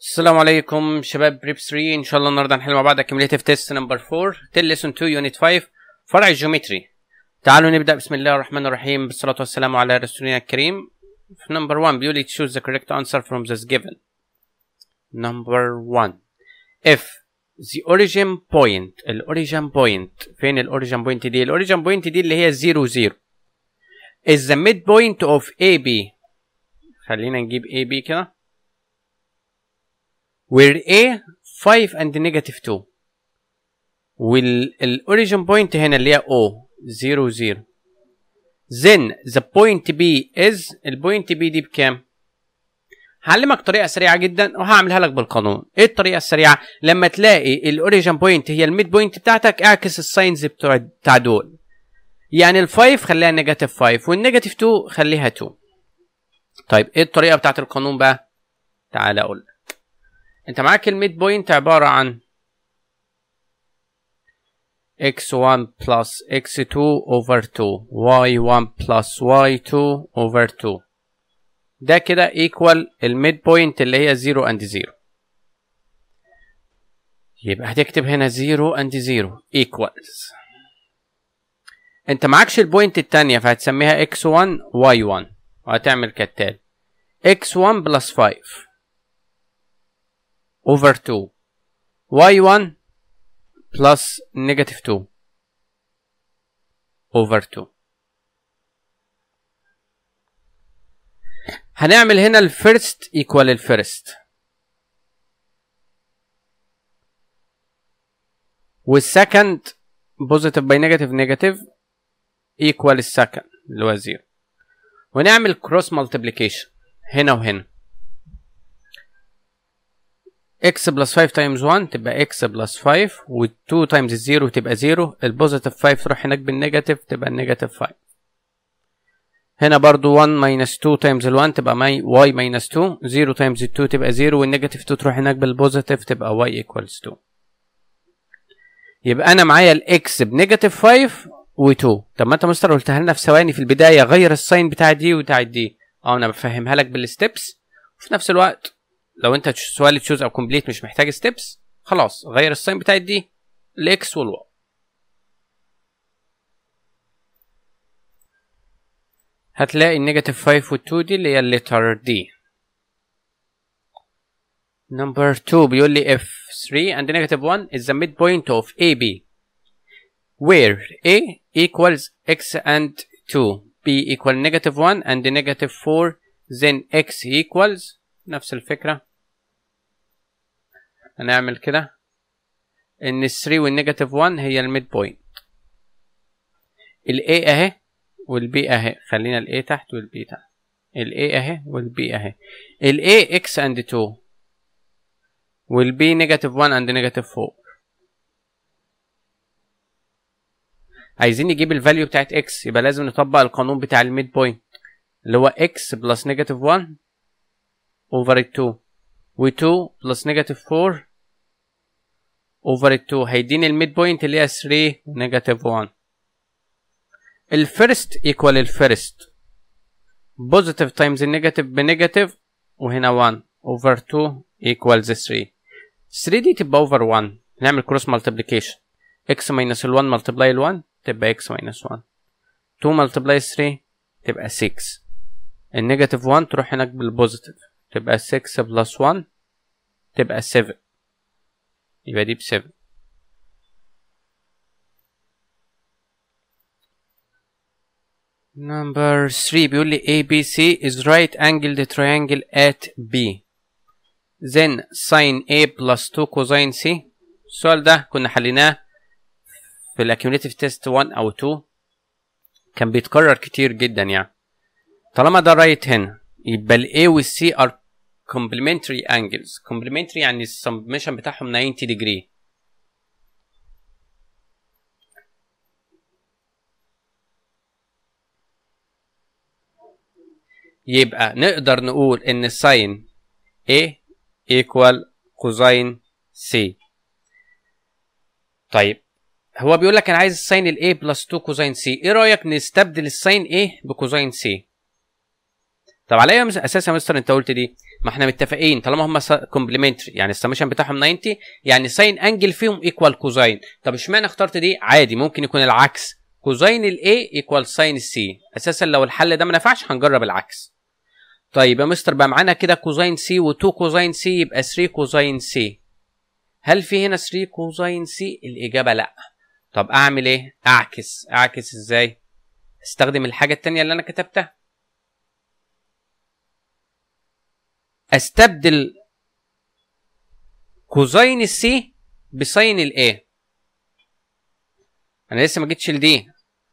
السلام عليكم شباب بريب 3 ان شاء الله النهارده هنحل مع بعض كيميوليتيف تيست نمبر 4 تيل ليسون 2 يونت 5 فرع الجيومتري تعالوا نبدا بسم الله الرحمن الرحيم بالصلاه والسلام على رسولنا الكريم في نمبر 1 بيقول لي تشوز ذا كوريكت انسر فروم ذس جيفن نمبر 1 if the origin point الاوريجين بوينت فين الاوريجين بوينت دي الاوريجين بوينت دي اللي هي 0 0 is the midpoint of AB خلينا نجيب AB كده where A 5 and negative 2 origin بوينت هنا اللي هي O 0 0 then the point B is البوينت B دي بكام؟ هعلمك طريقة سريعة جدا وهعملها لك بالقانون، ايه الطريقة السريعة؟ لما تلاقي الاوريجن بوينت هي الميد بوينت بتاعتك اعكس الساينز بتاع دول. يعني 5 خليها نيجاتيف 5 والنيجاتيف 2 خليها 2. طيب ايه الطريقة بتاعت القانون بقى؟ تعالى اقول انت معاك الميد بوينت عبارة عن x1 plus x2 over 2 y1 plus y2 over 2 ده كده equal الميد بوينت اللي هي 0 and 0 يبقى هتكتب هنا 0 and 0 equals انت معكش البوينت التانية فهتسميها x1 y1 وهتعمل كالتالي x1 plus 5 over 2 y1 plus negative 2 over 2 هنعمل هنا الفيرست ايكوال الفيرست والسكند بوزيتيف باي negative نيجاتيف ايكوال السكند اللي هو 0 ونعمل cross multiplication هنا وهنا x بلس 5 تايمز 1 تبقى x بلس 5 و2 تايمز 0 تبقى 0 البوزيتيف 5 تروح هناك بالنيجاتيف تبقى النيجاتيف 5 هنا برضو 1 ماينس 2 تايمز ال1 تبقى ماي y ماينس 2 0 تايمز 2 تبقى 0 والنيجاتيف 2 تروح هناك بالبوزيتيف تبقى y equals 2 يبقى انا معايا x بنيجاتيف 5 و2 طب ما انت مستر قلتها لنا في ثواني في البدايه غير الساين بتاع دي وبتاع دي اه انا بفهمها لك بالستبس وفي نفس الوقت لو انت سؤال تشوز او كومبليت مش محتاج ستيبس خلاص غير الساين بتاعت دي الاكس والواي هتلاقي النيجاتيف 5 و 2 دي اللي هي الليتر دي نمبر 2 بيقول لي اف 3 and negative 1 is the midpoint of بي where A equals x and 2 B ايكوال negative 1 and negative 4 then x equals نفس الفكرة هنعمل كده ان ال 3 والنيجاتيف 1 هي الميد بوينت ال A اهي وال B اهي خلينا ال A تحت وال B تحت ال A اهي وال B اهي ال A x and 2 وال B نيجاتيف 1 and نيجاتيف 4 عايزين نجيب الفاليو بتاعت x يبقى لازم نطبق القانون بتاع الميد بوينت اللي هو x بلس نيجاتيف 1 over 2 و 2 بلس نيجاتيف 4 اوفر ال 2 هيديني الميد بوينت اللي هي 3 نيجاتيف 1 الفيرست ايكوال الفيرست بوزيتيف تايمز النيجاتيف بنيجاتيف وهنا 1 اوفر 2 ايكوالز 3 3 دي تبقى اوفر 1 نعمل كروس مالتيبليكيشن اكس ماينس ال1 multiply ال1 تبقى اكس ماينس 1 2 multiply 3 تبقى 6 النيجاتيف 1 تروح هناك بالبوزيتيف تبقى 6 بلس 1 تبقى 7 يبقى دي بسبب نمبر 3 بيقول لي ABC is right angled triangle at B then sin A plus 2 cosine C السؤال ده كنا حليناه في الاكيوميليتيف تيست 1 او 2 كان بيتكرر كتير جدا يعني طالما ده رايت هنا يبقى ال A وال C are complementary angles complementary يعني السمشن بتاعهم 90 degree يبقى نقدر نقول ان ساين A equal كوزين C طيب هو بيقول لك انا عايز الساين ال A بلس 2 كوزين C ايه رايك نستبدل الساين A بكوزين C طب على اي اساس يا مستر انت قلت دي ما احنا متفقين طالما هم كومبلمنتري يعني السمشن بتاعهم 90 يعني ساين انجل فيهم ايكوال كوزاين طب اشمعنى اخترت دي عادي ممكن يكون العكس كوزاين الاي ايكوال ساين السي اساسا لو الحل ده ما نفعش هنجرب العكس طيب يا مستر بقى معانا كده كوزاين سي و2 كوزاين سي يبقى 3 كوزاين سي هل في هنا 3 كوزاين سي الاجابه لا طب اعمل ايه اعكس اعكس ازاي استخدم الحاجه الثانيه اللي انا كتبتها استبدل كوزين السي بسين الاي انا لسه ما جيتش لدي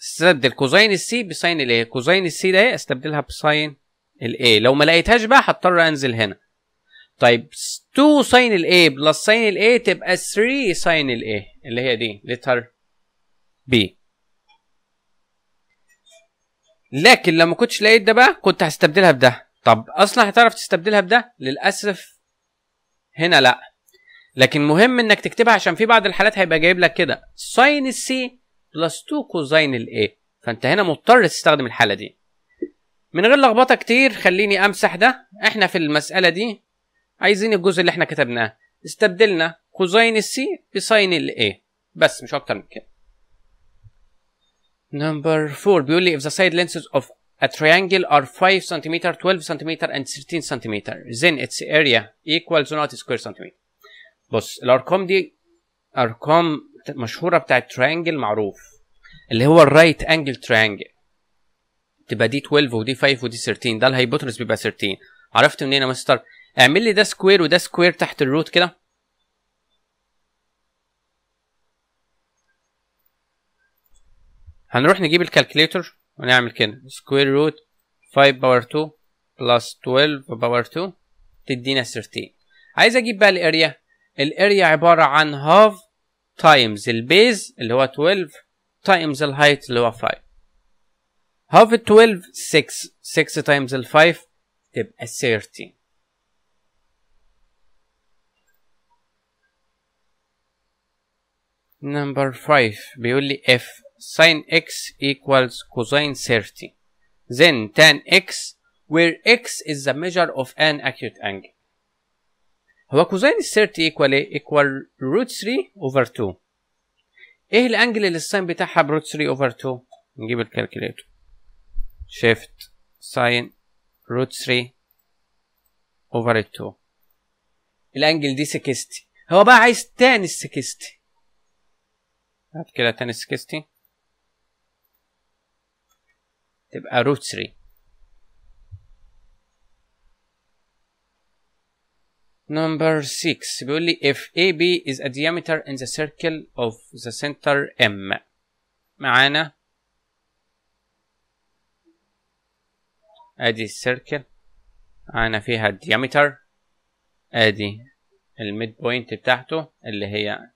استبدل كوزين السي بسين الاي كوزين السي ده استبدلها بسين الاي لو ما لقيتهاش بقى هضطر انزل هنا طيب 2 ساين الاي بلس ساين الاي تبقى 3 ساين الاي اللي هي دي لتر بي لكن لما كنتش لقيت ده بقى كنت هستبدلها بده طب اصلا هتعرف تستبدلها بده للاسف هنا لا لكن مهم انك تكتبها عشان في بعض الحالات هيبقى جايب لك كده ساين السي بلس 2 كوزاين الاي فانت هنا مضطر تستخدم الحاله دي من غير لخبطه كتير خليني امسح ده احنا في المساله دي عايزين الجزء اللي احنا كتبناه استبدلنا كوزاين السي بساين الاي بس مش اكتر من كده نمبر 4 بيقول لي if the side lenses of A triangle are 5 cm, 12 cm, and 13 cm. then its area equals not square cm. بص الأرقام دي أرقام مشهورة بتاعة triangle معروف اللي هو الرايت انجل triangle تبقى دي 12 ودي 5 ودي 13 ده الهيبوتنس بيبقى 13 عرفت منين يا مستر؟ اعمل لي ده سكوير وده سكوير تحت الروت كده هنروح نجيب الكالكليتر ونعمل كده سكوير روت 5 باور 2 بلس 12 باور 2 تدينا 13 عايز اجيب بقى الاريا الاريا عباره عن هاف تايمز البيز اللي هو 12 تايمز الهايت اللي هو 5 هاف 12 6 6 تايمز ال 5 تبقى 13 نمبر 5 بيقول لي اف sin x equals cosine 30 then tan x where x is the measure of an acute angle هو كوزين 30 equal ايه؟ equal root 3 over 2 ايه الانجل اللي الساين بتاعها بروت 3 over 2 نجيب الكالكوليتر shift ساين root 3 over 2 الانجل دي 60 هو بقى عايز تاني 60 هات كده تاني 60 تبقى روت 3 نمبر 6 بيقول لي if AB is a diameter in the circle of the center M معانا ادي السيركل معانا فيها الديامتر ادي الميد بوينت بتاعته اللي هي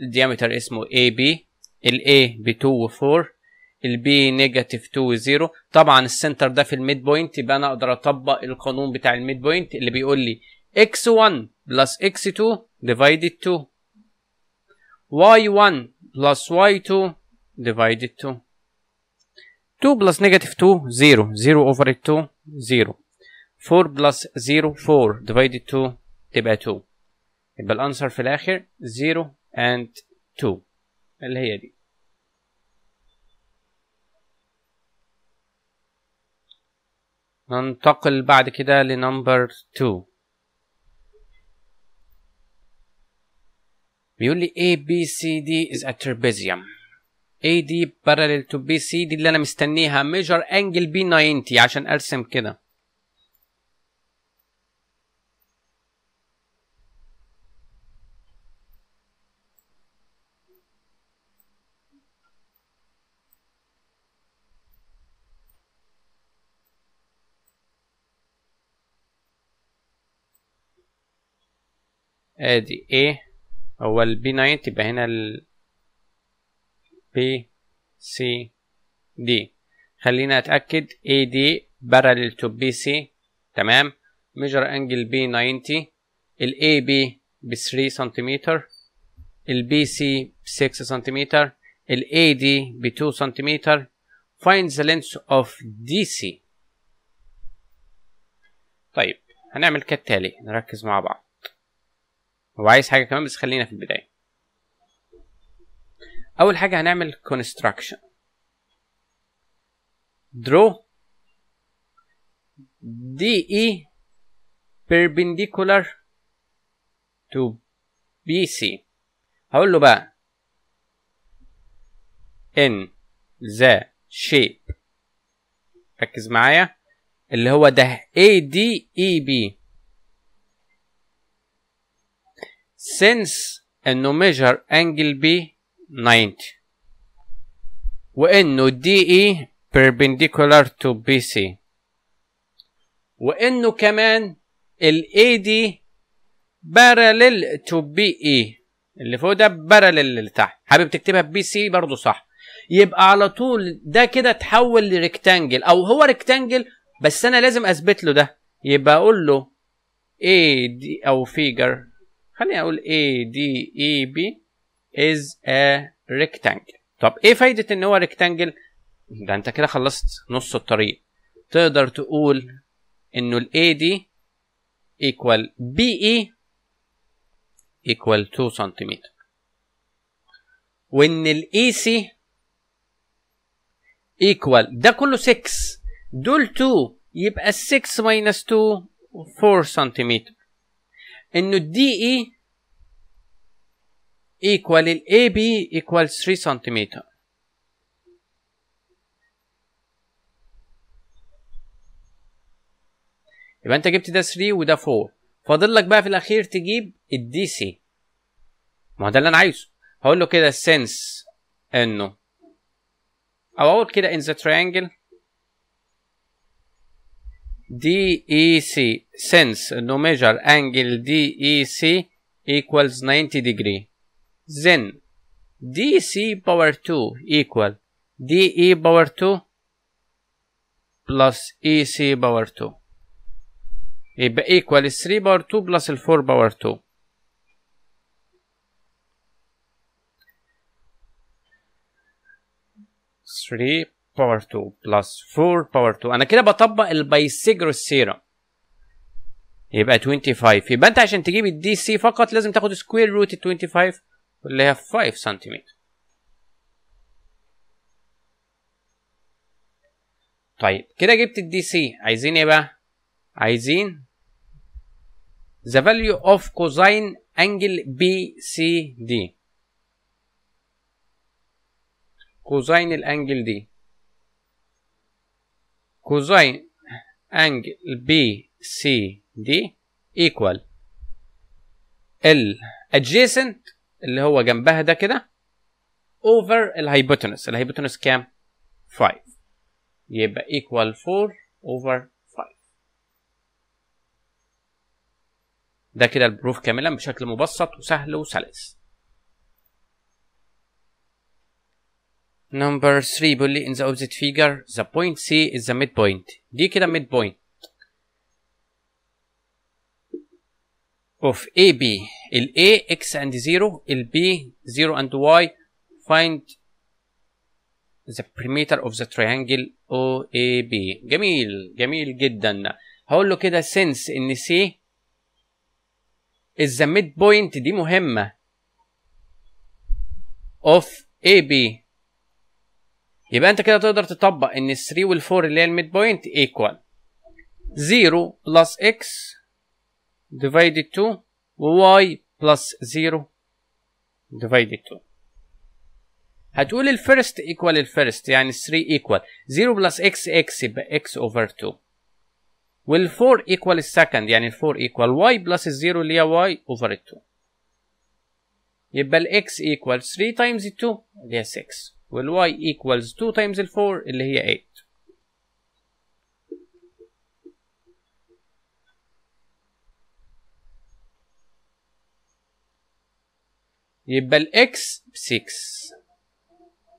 الديامتر اسمه AB ال A ب 2 و 4 البي نيجاتيف 2 0 طبعا السنتر ده في الميد بوينت يبقى انا اقدر اطبق القانون بتاع الميد بوينت اللي بيقول لي x1 plus x2 divided 2 y1 plus y2 divided 2 2 plus negative 2 0 0 over 2 0 4 plus 0 4 divided 2 تبقى 2 يبقى الانسر في الاخر 0 and 2 اللي هي دي ننتقل بعد كده لنمبر 2 بيقول لي A B C D is a trapezium A D parallel to B C دي اللي انا مستنيها measure angle B 90 عشان ارسم كده ادي A هو ال B9 يبقى هنا ال B C D خلينا اتاكد AD parallel to C تمام ميجر انجل B90 ال AB ب 3 سنتيمتر ال BC ب 6 سنتيمتر ال AD ب 2 سنتيمتر find the length of C طيب هنعمل كالتالي نركز مع بعض هو عايز حاجه كمان بس خلينا في البدايه اول حاجه هنعمل كونستراكشن درو دي اي perpendicular to BC هقول له بقى in the shape ركز معايا اللي هو ده ADEB since انه measure angle B 90 وانه DE perpendicular to BC وانه كمان ال AD parallel to BE اللي فوق ده اللي تحت حابب تكتبها بي سي برضه صح يبقى على طول ده كده تحول لريكتانجل او هو ريكتانجل بس انا لازم اثبت له ده يبقى اقول له اي دي او فيجر خليني اقول A D E B is a rectangle طب ايه فايدة ان هو rectangle ده انت كده خلصت نص الطريق تقدر تقول انه ال A دي equal BE equal 2 سنتيمتر وان ال EC equal ده كله 6 دول 2 يبقى 6 minus 2 4 سنتيمتر انه الدي اي ايكوال الاي بي ايكوال 3 سنتيمتر يبقى انت جبت ده 3 وده 4 فاضل لك بقى في الاخير تجيب الدي سي ما هو ده اللي انا عايزه هقول له كده سنس انه او اقول كده in the triangle DEC since no measure angle DEC equals 90 degree then DC power 2 equal DE power 2 plus EC power 2 equal equal 3 power 2 plus 4 power 2 3 باور 2 بلس 4 باور 2 انا كده بطبق البيسيجرو سيرم يبقى 25 يبقى انت عشان تجيب الدي سي فقط لازم تاخد سكوير روت 25 اللي هي 5 سنتيمتر طيب كده جبت الدي سي عايزين ايه بقى عايزين ذا فاليو اوف كوزين انجل بي سي دي كوزين الانجل دي كوزين انجل بي سي دي ايكوال ال الادجيسنت اللي هو جنبها ده كده اوفر الهايبوتنس الهايبوتنس كام 5 يبقى ايكوال 4 اوفر 5 ده كده البروف كاملا بشكل مبسط وسهل وسلس Number 3 bully in the opposite figure the point C is the midpoint دي كده midpoint of AB ال A X and 0 L B 0 and Y find the perimeter of the triangle OAB جميل جميل جدا هقول له كده since ان C is the midpoint دي مهمة of AB يبقى انت كده تقدر تطبق ان 3 وال 4 اللي هي الميد بوينت ايكوال 0 بلس اكس ديفايدد 2 وواي بلس 0 ديفايدد 2 هتقول الفيرست ايكوال الفيرست يعني 3 ايكوال 0 بلس اكس اكس يبقى اكس اوفر 2 وال 4 ايكوال السكند يعني 4 ايكوال واي بلس 0 اللي هي واي اوفر 2 يبقى الاكس ايكوال 3 تايمز 2 اللي هي 6 والواي equals 2 times 4 اللي هي 8 يبقى x ب 6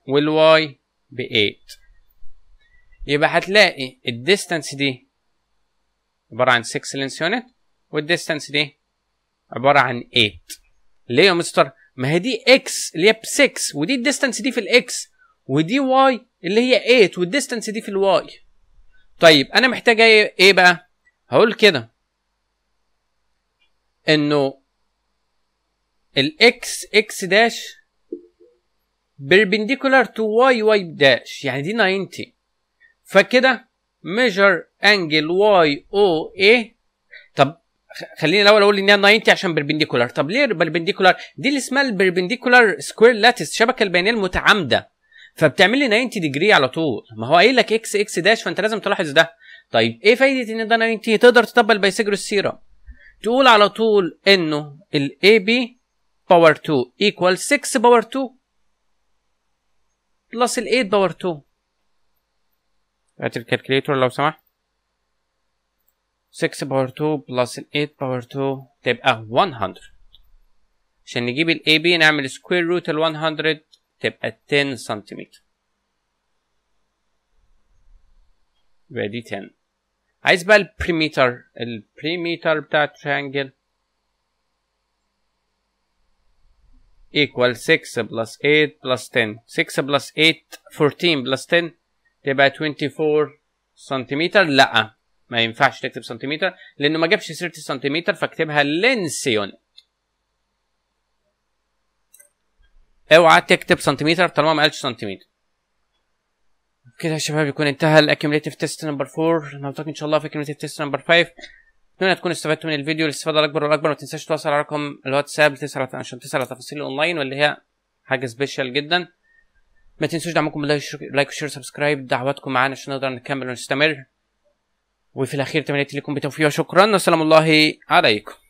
y ب 8 يبقى هتلاقي distance دي عبارة عن 6 لينس يونت distance دي عبارة عن 8 ليه يا مستر؟ ما هي دي اكس اللي هي ب 6 ودي الديستانس دي في الاكس ودي واي اللي هي 8 والديستانس دي في الواي طيب انا محتاج ايه بقى هقول كده انه الاكس اكس داش بيربنديكولار تو y y داش يعني دي 90 فكده ميجر انجل y o a طب خليني الاول اقول انها 90 عشان بربنديكولار طب ليه بربنديكولار دي اللي اسمها البربنديكولار سكوير لاتس الشبكه البيانيه المتعامده فبتعمل لي 90 ديجري على طول ما هو قايل لك اكس اكس داش فانت لازم تلاحظ ده طيب ايه فايده ان ده 90 تقدر تطبق البيثاغورس السيره تقول على طول انه الاي بي باور 2 ايكوال 6 باور 2 بلس ال 8 باور 2 هات الكالكليتور لو سمحت 6 باور 2 بلس 8 باور 2 تبقى 100 عشان نجيب ال AB نعمل سكوير روت ال 100 تبقى 10 سنتيمتر يبقى دي 10 عايز بقى البريميتر البريميتر بتاع التريانجل equal 6 plus 8 plus 10 6 plus 8 14 plus 10 تبقى 24 سنتيمتر لا ما ينفعش تكتب سنتيمتر لانه ما جابش سيره السنتيمتر فاكتبها يونت اوعى تكتب سنتيمتر طالما ما قالش سنتيمتر كده يا شباب يكون انتهى الاكيوميتيف تيست نمبر 4 نلتقي ان شاء الله في الاكيوميتيف تيست نمبر 5 اتمنى تكونوا استفدتوا من الفيديو الاستفاده الاكبر والاكبر ما تنساش تتواصل على رقم الواتساب تسعة عشان تسأل تفاصيل اونلاين واللي هي حاجه سبيشال جدا ما تنسوش دعمكم باللايك وشير وسبسكرايب دعواتكم معانا عشان نقدر نكمل ونستمر وفي الأخير تمنيت لكم بتوفيق وشكرا والسلام الله عليكم